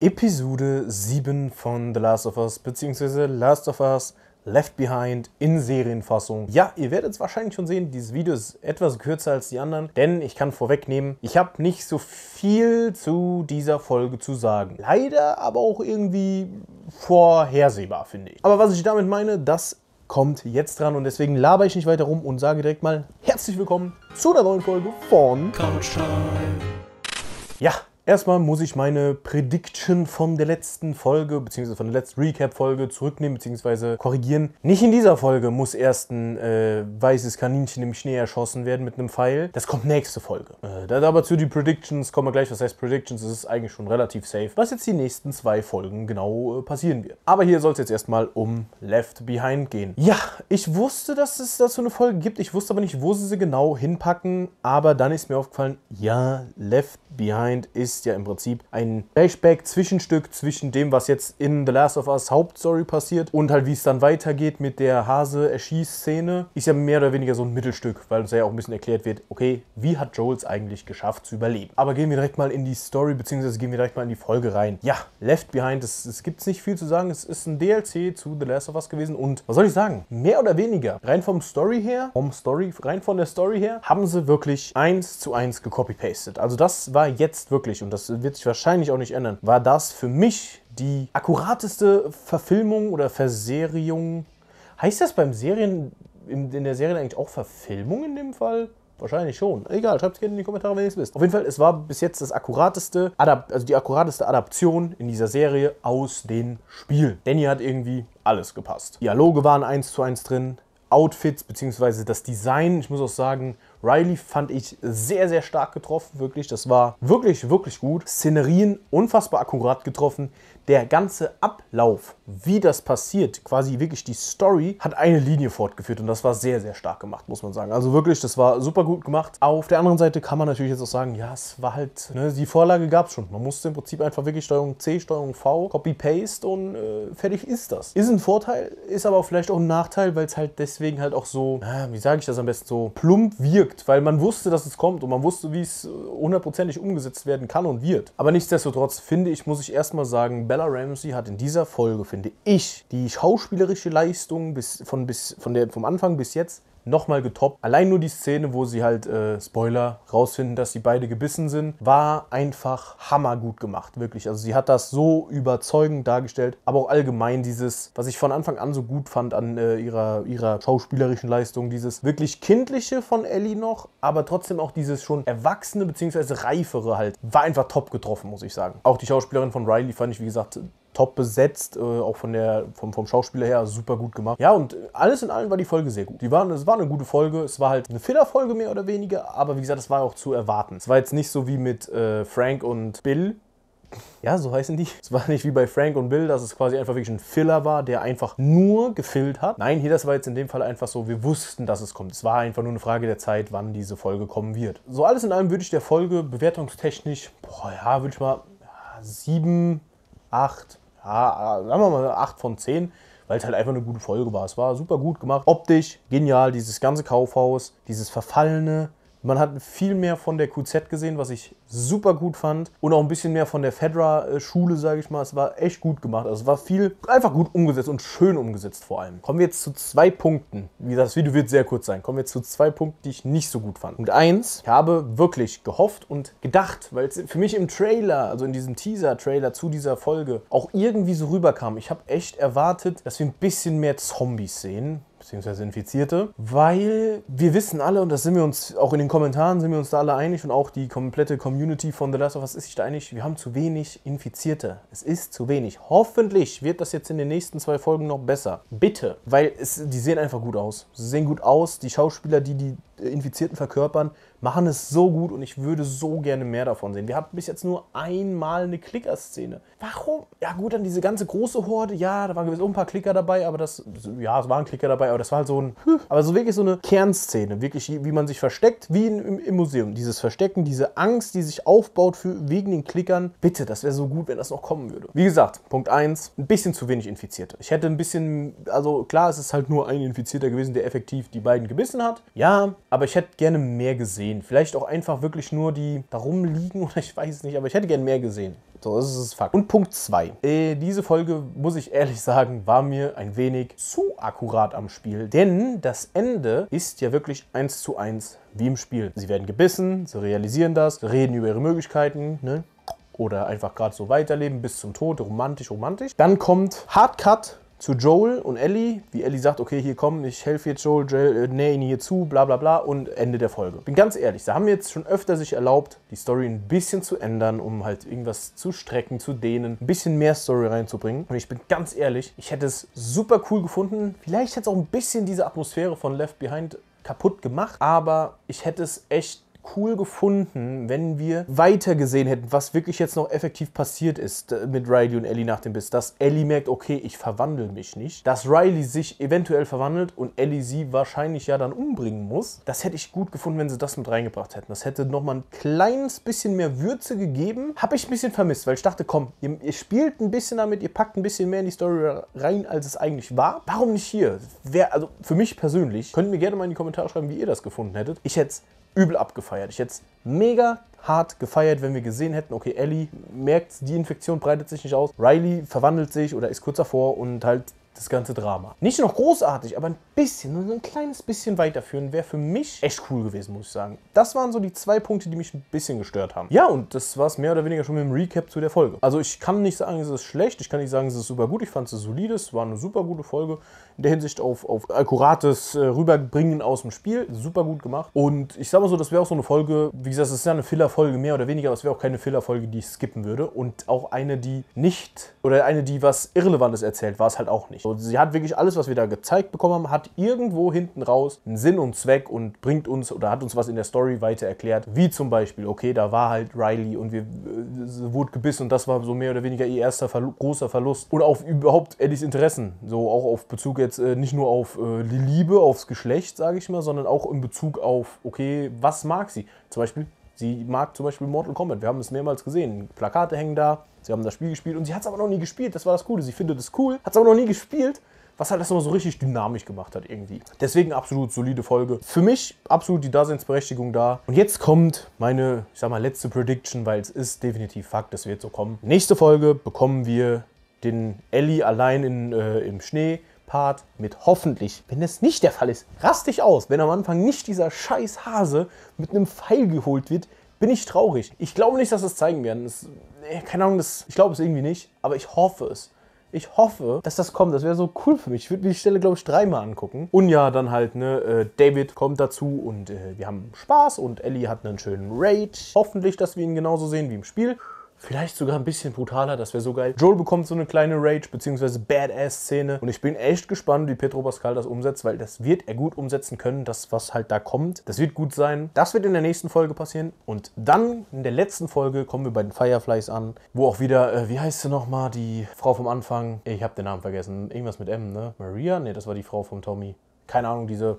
Episode 7 von The Last of Us bzw. Last of Us Left Behind in Serienfassung. Ja, ihr werdet es wahrscheinlich schon sehen, dieses Video ist etwas kürzer als die anderen, denn ich kann vorwegnehmen, ich habe nicht so viel zu dieser Folge zu sagen. Leider aber auch irgendwie vorhersehbar, finde ich. Aber was ich damit meine, das kommt jetzt dran und deswegen laber ich nicht weiter rum und sage direkt mal herzlich willkommen zu einer neuen Folge von Couch Time. Ja, Erstmal muss ich meine Prediction von der letzten Folge, beziehungsweise von der letzten Recap-Folge zurücknehmen, beziehungsweise korrigieren. Nicht in dieser Folge muss erst ein äh, weißes Kaninchen im Schnee erschossen werden mit einem Pfeil. Das kommt nächste Folge. Äh, da aber zu den Predictions kommen wir gleich. Was heißt Predictions? Das ist eigentlich schon relativ safe, was jetzt die nächsten zwei Folgen genau äh, passieren wird. Aber hier soll es jetzt erstmal um Left Behind gehen. Ja, ich wusste, dass es dazu eine Folge gibt. Ich wusste aber nicht, wo sie sie genau hinpacken. Aber dann ist mir aufgefallen, ja, Left Behind ist ist ja im Prinzip ein Flashback, Zwischenstück zwischen dem, was jetzt in The Last of Us Hauptstory passiert und halt wie es dann weitergeht mit der Hase-Erschieß-Szene. Ist ja mehr oder weniger so ein Mittelstück, weil uns ja auch ein bisschen erklärt wird, okay, wie hat Joel es eigentlich geschafft zu überleben? Aber gehen wir direkt mal in die Story, beziehungsweise gehen wir direkt mal in die Folge rein. Ja, Left Behind, es gibt nicht viel zu sagen. Es ist ein DLC zu The Last of Us gewesen und was soll ich sagen? Mehr oder weniger, rein vom Story her, vom Story, rein von der Story her, haben sie wirklich eins zu eins gecopy-pasted. Also das war jetzt wirklich, und und das wird sich wahrscheinlich auch nicht ändern, war das für mich die akkurateste Verfilmung oder Verserierung. Heißt das beim Serien, in, in der Serie eigentlich auch Verfilmung in dem Fall? Wahrscheinlich schon. Egal, schreibt es gerne in die Kommentare, wenn ihr es wisst. Auf jeden Fall, es war bis jetzt das akkurateste, also die akkurateste Adaption in dieser Serie aus den Spielen. Danny hat irgendwie alles gepasst. Dialoge waren eins zu eins drin, Outfits bzw. das Design. Ich muss auch sagen, Riley fand ich sehr, sehr stark getroffen, wirklich. Das war wirklich, wirklich gut. Szenerien unfassbar akkurat getroffen. Der ganze Ablauf, wie das passiert, quasi wirklich die Story, hat eine Linie fortgeführt und das war sehr, sehr stark gemacht, muss man sagen. Also wirklich, das war super gut gemacht. Auf der anderen Seite kann man natürlich jetzt auch sagen, ja, es war halt, ne, die Vorlage gab es schon. Man musste im Prinzip einfach wirklich Steuerung C, Steuerung V, Copy-Paste und äh, fertig ist das. Ist ein Vorteil, ist aber vielleicht auch ein Nachteil, weil es halt deswegen halt auch so, äh, wie sage ich das am besten, so plump wirkt verfolgt, weil man wusste, dass es kommt und man wusste, wie es hundertprozentig umgesetzt werden kann und wird. Aber nichtsdestotrotz finde ich, muss ich erstmal sagen, Bella Ramsey hat in dieser Folge, finde ich, die schauspielerische Leistung bis, von, bis, von der, vom Anfang bis jetzt nochmal getoppt. Allein nur die Szene, wo sie halt, äh, Spoiler, rausfinden, dass sie beide gebissen sind, war einfach hammergut gemacht, wirklich. Also sie hat das so überzeugend dargestellt, aber auch allgemein dieses, was ich von Anfang an so gut fand an äh, ihrer, ihrer schauspielerischen Leistung, dieses wirklich kindliche von Ellie noch, aber trotzdem auch dieses schon erwachsene bzw. reifere halt, war einfach top getroffen, muss ich sagen. Auch die Schauspielerin von Riley fand ich, wie gesagt, top besetzt, äh, auch von der, vom, vom Schauspieler her super gut gemacht. Ja, und alles in allem war die Folge sehr gut. Die waren, es war eine gute Folge, es war halt eine Fehlerfolge mehr oder weniger, aber wie gesagt, es war auch zu erwarten. Es war jetzt nicht so wie mit äh, Frank und Bill, ja, so heißen die. Es war nicht wie bei Frank und Bill, dass es quasi einfach wirklich ein Filler war, der einfach nur gefilmt hat. Nein, hier, das war jetzt in dem Fall einfach so, wir wussten, dass es kommt. Es war einfach nur eine Frage der Zeit, wann diese Folge kommen wird. So alles in allem würde ich der Folge bewertungstechnisch, boah, ja, würde ich mal sieben, acht ja, sagen wir mal 8 von 10, weil es halt einfach eine gute Folge war. Es war super gut gemacht, optisch genial, dieses ganze Kaufhaus, dieses verfallene, man hat viel mehr von der QZ gesehen, was ich super gut fand. Und auch ein bisschen mehr von der Fedra-Schule, sage ich mal. Es war echt gut gemacht. Also es war viel einfach gut umgesetzt und schön umgesetzt vor allem. Kommen wir jetzt zu zwei Punkten. Wie gesagt, das Video wird sehr kurz sein. Kommen wir jetzt zu zwei Punkten, die ich nicht so gut fand. Punkt 1. ich habe wirklich gehofft und gedacht, weil es für mich im Trailer, also in diesem Teaser-Trailer zu dieser Folge, auch irgendwie so rüberkam. Ich habe echt erwartet, dass wir ein bisschen mehr Zombies sehen beziehungsweise Infizierte, weil wir wissen alle, und das sind wir uns auch in den Kommentaren, sind wir uns da alle einig und auch die komplette Community von The Last of Us ist sich da einig, wir haben zu wenig Infizierte. Es ist zu wenig. Hoffentlich wird das jetzt in den nächsten zwei Folgen noch besser. Bitte, weil es, die sehen einfach gut aus. Sie sehen gut aus, die Schauspieler, die die Infizierten verkörpern, machen es so gut und ich würde so gerne mehr davon sehen. Wir hatten bis jetzt nur einmal eine Klicker-Szene. Warum? Ja gut, dann diese ganze große Horde, ja, da waren gewiss auch ein paar Klicker dabei, aber das, ja, es waren Klicker dabei, aber genau, das war halt so ein, aber so wirklich so eine Kernszene, wirklich, wie man sich versteckt, wie in, im, im, Museum. Dieses Verstecken, diese Angst, die sich aufbaut für, wegen den Klickern. Bitte, das wäre so gut, wenn das noch kommen würde. Wie gesagt, Punkt 1, ein bisschen zu wenig Infizierte. Ich hätte ein bisschen, also klar, es ist halt nur ein Infizierter gewesen, der effektiv die beiden gebissen hat. Ja, aber ich hätte gerne mehr gesehen. Vielleicht auch einfach wirklich nur die da liegen oder ich weiß nicht, aber ich hätte gerne mehr gesehen. So, das ist Fakt. Und Punkt 2. Äh, diese Folge, muss ich ehrlich sagen, war mir ein wenig zu akkurat am Spiel, denn das Ende ist ja wirklich eins zu eins wie im Spiel. Sie werden gebissen, sie realisieren das, reden über ihre Möglichkeiten, ne? Oder einfach gerade so weiterleben bis zum Tod, romantisch, romantisch. Dann kommt Hardcut zu Joel und Ellie, wie Ellie sagt, okay, hier komm, ich helfe jetzt Joel, Joel äh, nähe ihn hier zu, bla bla bla und Ende der Folge. Bin ganz ehrlich, sie haben jetzt schon öfter sich erlaubt, die Story ein bisschen zu ändern, um halt irgendwas zu strecken, zu dehnen, ein bisschen mehr Story reinzubringen. Und ich bin ganz ehrlich, ich hätte es super cool gefunden. Vielleicht hätte es auch ein bisschen diese Atmosphäre von Left Behind kaputt gemacht, aber ich hätte es echt cool gefunden, wenn wir weiter gesehen hätten, was wirklich jetzt noch effektiv passiert ist äh, mit Riley und Ellie nach dem Biss. Dass Ellie merkt, okay, ich verwandle mich nicht. Dass Riley sich eventuell verwandelt und Ellie sie wahrscheinlich ja dann umbringen muss. Das hätte ich gut gefunden, wenn sie das mit reingebracht hätten. Das hätte nochmal ein kleines bisschen mehr Würze gegeben. Habe ich ein bisschen vermisst, weil ich dachte, komm, ihr, ihr spielt ein bisschen damit, ihr packt ein bisschen mehr in die Story rein, als es eigentlich war. Warum nicht hier? Wer, also für mich persönlich, könnt ihr mir gerne mal in die Kommentare schreiben, wie ihr das gefunden hättet. Ich hätte es übel abgefeiert. Ich hätte es mega hart gefeiert, wenn wir gesehen hätten, okay, Ellie merkt, die Infektion breitet sich nicht aus, Riley verwandelt sich oder ist kurz davor und halt das ganze Drama. Nicht noch großartig, aber ein bisschen, nur ein kleines bisschen weiterführen, wäre für mich echt cool gewesen, muss ich sagen. Das waren so die zwei Punkte, die mich ein bisschen gestört haben. Ja, und das war es mehr oder weniger schon mit dem Recap zu der Folge. Also ich kann nicht sagen, es ist schlecht, ich kann nicht sagen, es ist super gut, ich fand es solide, es war eine super gute Folge. In der Hinsicht auf, auf akkurates äh, Rüberbringen aus dem Spiel, super gut gemacht. Und ich sag mal so, das wäre auch so eine Folge, wie gesagt, es ist ja eine Filler-Folge mehr oder weniger, aber es wäre auch keine Filler-Folge, die ich skippen würde. Und auch eine, die nicht, oder eine, die was Irrelevantes erzählt, war es halt auch nicht. So, sie hat wirklich alles, was wir da gezeigt bekommen haben, hat irgendwo hinten raus einen Sinn und Zweck und bringt uns oder hat uns was in der Story weiter erklärt. Wie zum Beispiel, okay, da war halt Riley und wir äh, wurde gebissen und das war so mehr oder weniger ihr erster Verlu großer Verlust. Und auf überhaupt Eddies Interessen. So auch auf Bezug jetzt äh, nicht nur auf äh, die Liebe, aufs Geschlecht, sage ich mal, sondern auch in Bezug auf, okay, was mag sie? Zum Beispiel Sie mag zum Beispiel Mortal Kombat. Wir haben es mehrmals gesehen. Plakate hängen da, Sie haben das Spiel gespielt und sie hat es aber noch nie gespielt. Das war das Coole. Sie findet es cool, hat es aber noch nie gespielt was halt das nochmal so richtig dynamisch gemacht hat irgendwie. Deswegen absolut solide Folge. Für mich absolut die Daseinsberechtigung da. Und jetzt kommt meine, ich sag mal, letzte Prediction, weil es ist definitiv Fakt, es wird so kommen. Nächste Folge bekommen wir den Ellie allein in, äh, im Schnee. Part mit hoffentlich, wenn das nicht der Fall ist, rast dich aus, wenn am Anfang nicht dieser scheiß Hase mit einem Pfeil geholt wird, bin ich traurig. Ich glaube nicht, dass das zeigen werden. Das, keine Ahnung, das, ich glaube es irgendwie nicht, aber ich hoffe es. Ich hoffe, dass das kommt. Das wäre so cool für mich. Ich würde mir die Stelle, glaube ich, dreimal angucken. Und ja, dann halt, ne, äh, David kommt dazu und äh, wir haben Spaß und Ellie hat einen schönen Rage. Hoffentlich, dass wir ihn genauso sehen wie im Spiel. Vielleicht sogar ein bisschen brutaler, das wäre so geil. Joel bekommt so eine kleine Rage- bzw. Badass-Szene. Und ich bin echt gespannt, wie Petro Pascal das umsetzt, weil das wird er gut umsetzen können, das, was halt da kommt. Das wird gut sein. Das wird in der nächsten Folge passieren. Und dann in der letzten Folge kommen wir bei den Fireflies an, wo auch wieder, äh, wie heißt sie nochmal, die Frau vom Anfang? Ich habe den Namen vergessen. Irgendwas mit M, ne? Maria? Ne, das war die Frau von Tommy. Keine Ahnung, diese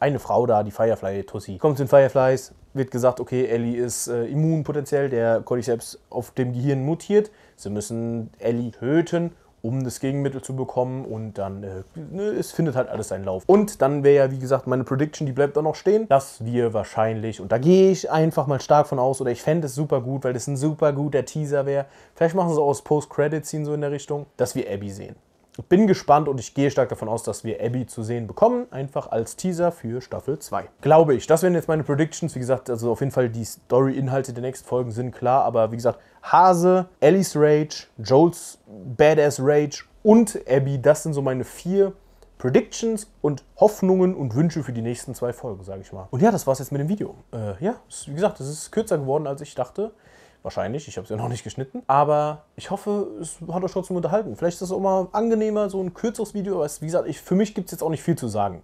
eine Frau da, die Firefly-Tussi. Kommt zu den Fireflies, wird gesagt, okay, Ellie ist äh, immun potenziell, der Cordyceps auf dem Gehirn mutiert. Sie müssen Ellie töten, um das Gegenmittel zu bekommen und dann, äh, ne, es findet halt alles seinen Lauf. Und dann wäre ja, wie gesagt, meine Prediction, die bleibt auch noch stehen, dass wir wahrscheinlich, und da gehe ich einfach mal stark von aus, oder ich fände es super gut, weil das ein super guter Teaser wäre, vielleicht machen sie auch aus Post-Credit-Scene so in der Richtung, dass wir Abby sehen. Bin gespannt und ich gehe stark davon aus, dass wir Abby zu sehen bekommen, einfach als Teaser für Staffel 2. Glaube ich. Das wären jetzt meine Predictions. Wie gesagt, also auf jeden Fall die Story-Inhalte der nächsten Folgen sind klar, aber wie gesagt, Hase, Ellie's Rage, Joels Badass Rage und Abby, das sind so meine vier Predictions und Hoffnungen und Wünsche für die nächsten zwei Folgen, sage ich mal. Und ja, das war's jetzt mit dem Video. Äh, ja, wie gesagt, es ist kürzer geworden, als ich dachte. Wahrscheinlich, ich habe es ja noch nicht geschnitten. Aber ich hoffe, es hat euch trotzdem unterhalten. Vielleicht ist es auch mal angenehmer, so ein kürzeres Video, aber es, wie gesagt, ich, für mich gibt es jetzt auch nicht viel zu sagen.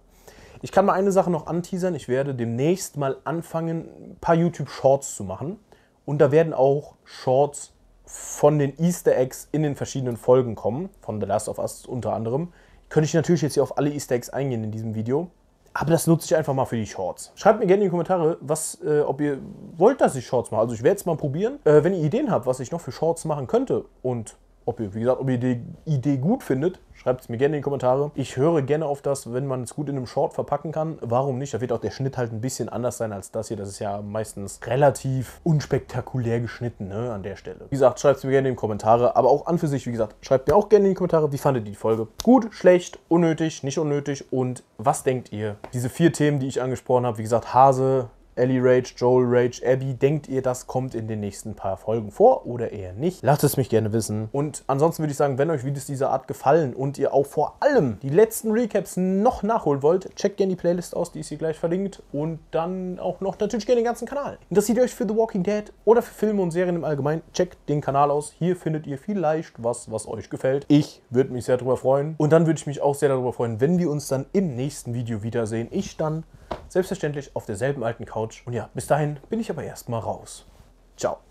Ich kann mal eine Sache noch anteasern. Ich werde demnächst mal anfangen, ein paar YouTube-Shorts zu machen. Und da werden auch Shorts von den Easter Eggs in den verschiedenen Folgen kommen, von The Last of Us unter anderem. Könnte ich natürlich jetzt hier auf alle Easter Eggs eingehen in diesem Video. Aber das nutze ich einfach mal für die Shorts. Schreibt mir gerne in die Kommentare, was, äh, ob ihr wollt, dass ich Shorts mache. Also ich werde es mal probieren. Äh, wenn ihr Ideen habt, was ich noch für Shorts machen könnte und ob ihr, wie gesagt, ob ihr die Idee gut findet, schreibt es mir gerne in die Kommentare. Ich höre gerne auf das, wenn man es gut in einem Short verpacken kann. Warum nicht? Da wird auch der Schnitt halt ein bisschen anders sein als das hier. Das ist ja meistens relativ unspektakulär geschnitten ne, an der Stelle. Wie gesagt, schreibt es mir gerne in die Kommentare. Aber auch an für sich, wie gesagt, schreibt mir auch gerne in die Kommentare, wie fandet ihr die Folge? Gut, schlecht, unnötig, nicht unnötig und was denkt ihr? Diese vier Themen, die ich angesprochen habe, wie gesagt, Hase, Ellie Rage, Joel Rage, Abby. Denkt ihr, das kommt in den nächsten paar Folgen vor oder eher nicht? Lasst es mich gerne wissen. Und ansonsten würde ich sagen, wenn euch Videos dieser Art gefallen und ihr auch vor allem die letzten Recaps noch nachholen wollt, checkt gerne die Playlist aus, die ist hier gleich verlinkt. Und dann auch noch natürlich gerne den ganzen Kanal. Interessiert ihr euch für The Walking Dead oder für Filme und Serien im Allgemeinen? Checkt den Kanal aus. Hier findet ihr vielleicht was, was euch gefällt. Ich würde mich sehr darüber freuen. Und dann würde ich mich auch sehr darüber freuen, wenn wir uns dann im nächsten Video wiedersehen. Ich dann. Selbstverständlich auf derselben alten Couch. Und ja, bis dahin bin ich aber erstmal raus. Ciao.